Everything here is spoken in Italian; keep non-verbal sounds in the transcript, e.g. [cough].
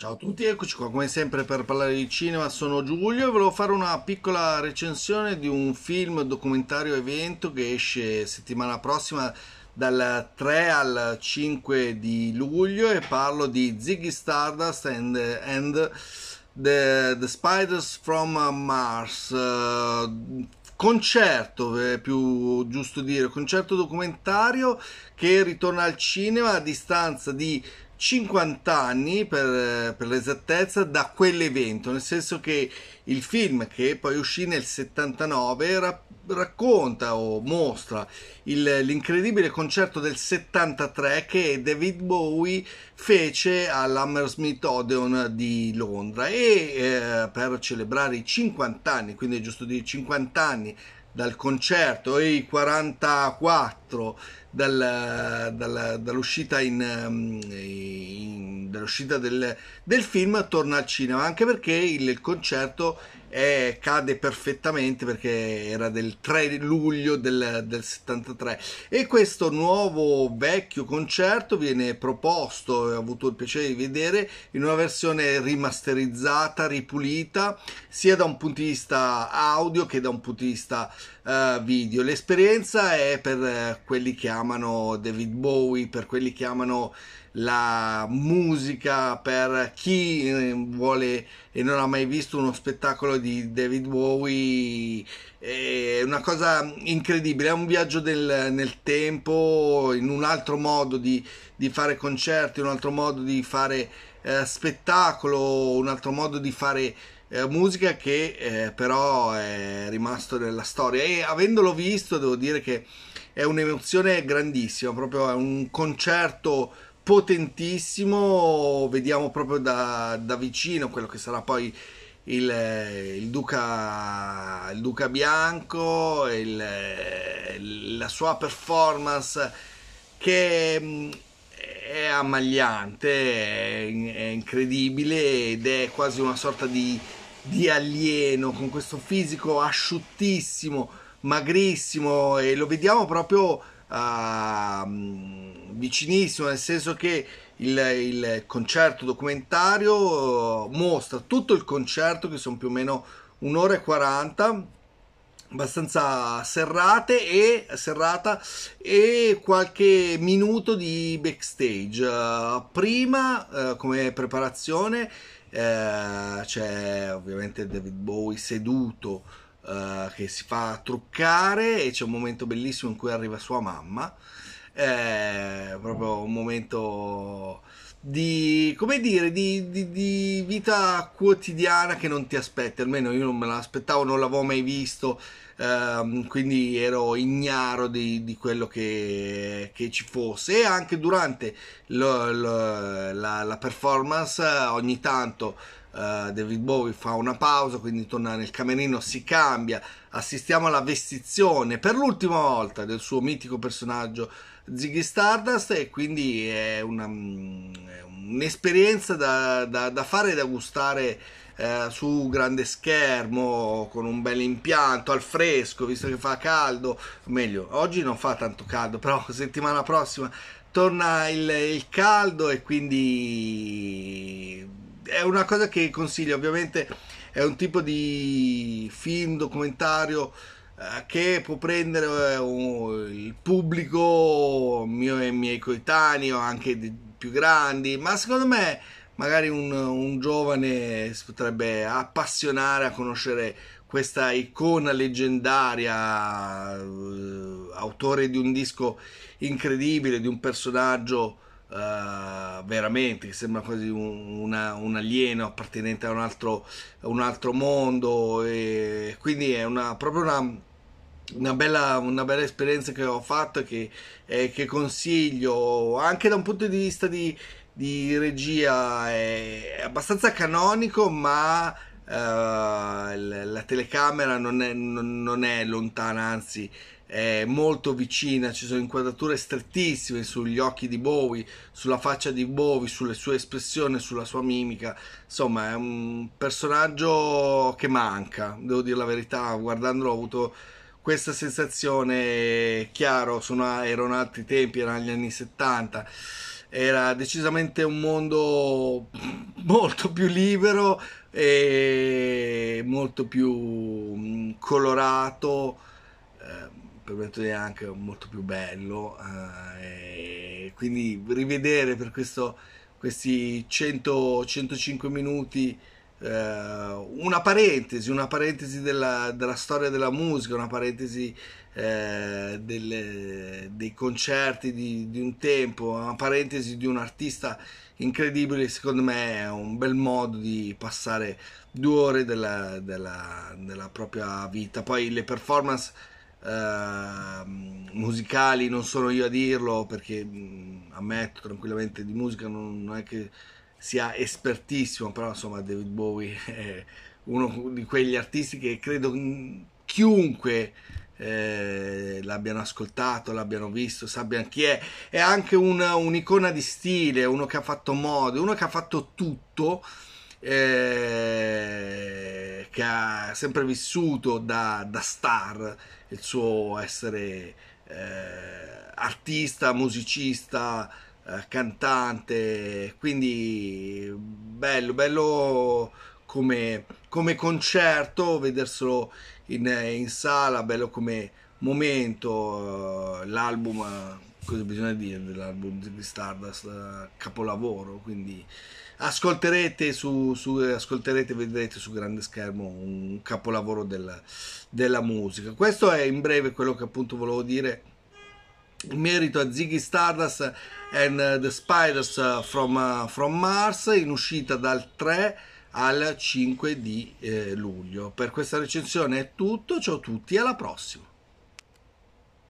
Ciao a tutti, eccoci qua come sempre per parlare di cinema, sono Giulio e volevo fare una piccola recensione di un film documentario evento che esce settimana prossima dal 3 al 5 di luglio e parlo di Ziggy Stardust and, and the, the, Spiders from Mars. Uh, concerto, è più giusto dire, concerto documentario che ritorna al cinema a distanza di 50 anni per, per l'esattezza da quell'evento, nel senso che il film che poi uscì nel 79 ra- racconta o mostra il, l'incredibile concerto del 73 che David Bowie fece all'Hammersmith Odeon di Londra e eh, per celebrare i 50 anni, quindi è giusto dire 50 anni dal concerto e i 44 4 dalla, dalla, dall'uscita, in, um, in, dall'uscita del, del, film torna al cinema, anche perché il, il concerto è, cade perfettamente perché era del 3 luglio del, del 73 e questo nuovo vecchio concerto viene proposto, ho avuto il piacere di vedere, in una versione rimasterizzata, ripulita, sia da un punto di vista audio che da un punto di vista uh, video. L'esperienza è per eh, quelli che amano David Bowie, per quelli che amano la musica, per chi eh, vuole e non ha mai visto uno spettacolo di David Bowie, è una cosa incredibile, è un viaggio del, nel tempo, in un altro modo di, di fare concerti, un altro modo di fare eh, spettacolo, un altro modo di fare eh, musica che eh, però è rimasto nella storia e avendolo visto devo dire che è un'emozione grandissima, proprio è un concerto potentissimo, vediamo proprio da, da vicino quello che sarà poi il, eh, il, Duca, il Duca Bianco, il, eh, la sua performance che mm, è ammagliante, è, è incredibile ed è quasi una sorta di, di alieno con questo fisico asciuttissimo magrissimo e lo vediamo proprio uh, vicinissimo, nel senso che il, il, concerto documentario eh, mostra tutto il concerto che sono più o meno un'ora e 40 abbastanza serrate e serrata e qualche minuto di backstage uh, prima uh, come preparazione uh, c'è ovviamente David Bowie seduto eh, che si fa truccare e c'è un momento bellissimo in cui arriva sua mamma. È proprio un momento di, come dire, di, di, di vita quotidiana che non ti aspetti, almeno io non me l'aspettavo, non l'avevo mai visto, ehm, quindi ero ignaro di, di quello che, che, ci fosse e anche durante lo, lo, la, performance, eh, ogni tanto Uh, David Bowie fa una pausa, quindi torna nel camerino, si cambia, assistiamo alla vestizione per l'ultima volta del suo mitico personaggio Ziggy Stardust e quindi è una, mm, un'esperienza da, da, da fare e da gustare eh, su un grande schermo, con un bel impianto, al fresco, visto che fa caldo, meglio, oggi non fa tanto caldo, però [laughs] settimana prossima torna il, il caldo e quindi è una cosa che consiglio, ovviamente è un tipo di film, documentario eh, che può prendere eh, il pubblico mio e miei coetanei o anche più grandi, ma secondo me magari un, un giovane si potrebbe appassionare a conoscere questa icona leggendaria, eh, autore di un disco incredibile, di un personaggio uh, veramente che sembra quasi un, una, un alieno appartenente a un altro, un altro mondo. E quindi è una, proprio una, una bella, una bella, esperienza che ho fatto e che, eh, che, consiglio anche da un punto di vista di, di regia è abbastanza canonico, ma uh, la telecamera non è, non, non è, lontana, anzi è molto vicina, ci sono inquadrature strettissime sugli occhi di Bowie, sulla faccia di Bowie, sulle sue espressioni, sulla sua mimica, insomma è un personaggio che manca, devo dire la verità, guardandolo ho avuto questa sensazione, chiaro, sono, erano altri tempi, erano gli anni 70 era decisamente un mondo [laughs] molto più libero e molto più mm, colorato, eh, per anche molto più bello. Eh, quindi rivedere per questo, questi 100, 105 minuti eh, una parentesi, una parentesi della, della, storia della musica, una parentesi eh, delle, dei concerti di, di, un tempo, una parentesi di un artista incredibile, secondo me è un bel modo di passare due ore della, della, della propria vita. Poi le performance eh, musicali non sono io a dirlo perché mm, ammetto tranquillamente di musica non, non è che sia espertissimo, però insomma David Bowie [laughs] è uno di quegli artisti che credo chiunque eh, l'abbiano ascoltato, l'abbiano visto, sappiano chi è. È anche una, un'icona di stile, uno che ha fatto modo, uno che ha fatto tutto, eh, che ha sempre vissuto da, da star il suo essere eh, artista, musicista. Eh, cantante, quindi bello, bello come, come concerto, vederselo in, in, sala, bello come momento, eh, l'album, eh, cosa bisogna dire dell'album di Stardust, capolavoro, quindi ascolterete su, su ascolterete, vedrete su grande schermo un capolavoro della, della musica. Questo è in breve quello che appunto volevo dire in merito a Ziggy Stardust and uh, the Spiders uh, from, uh, from Mars in uscita dal 3 al 5 di eh, luglio. Per questa recensione è tutto, ciao a tutti alla prossima!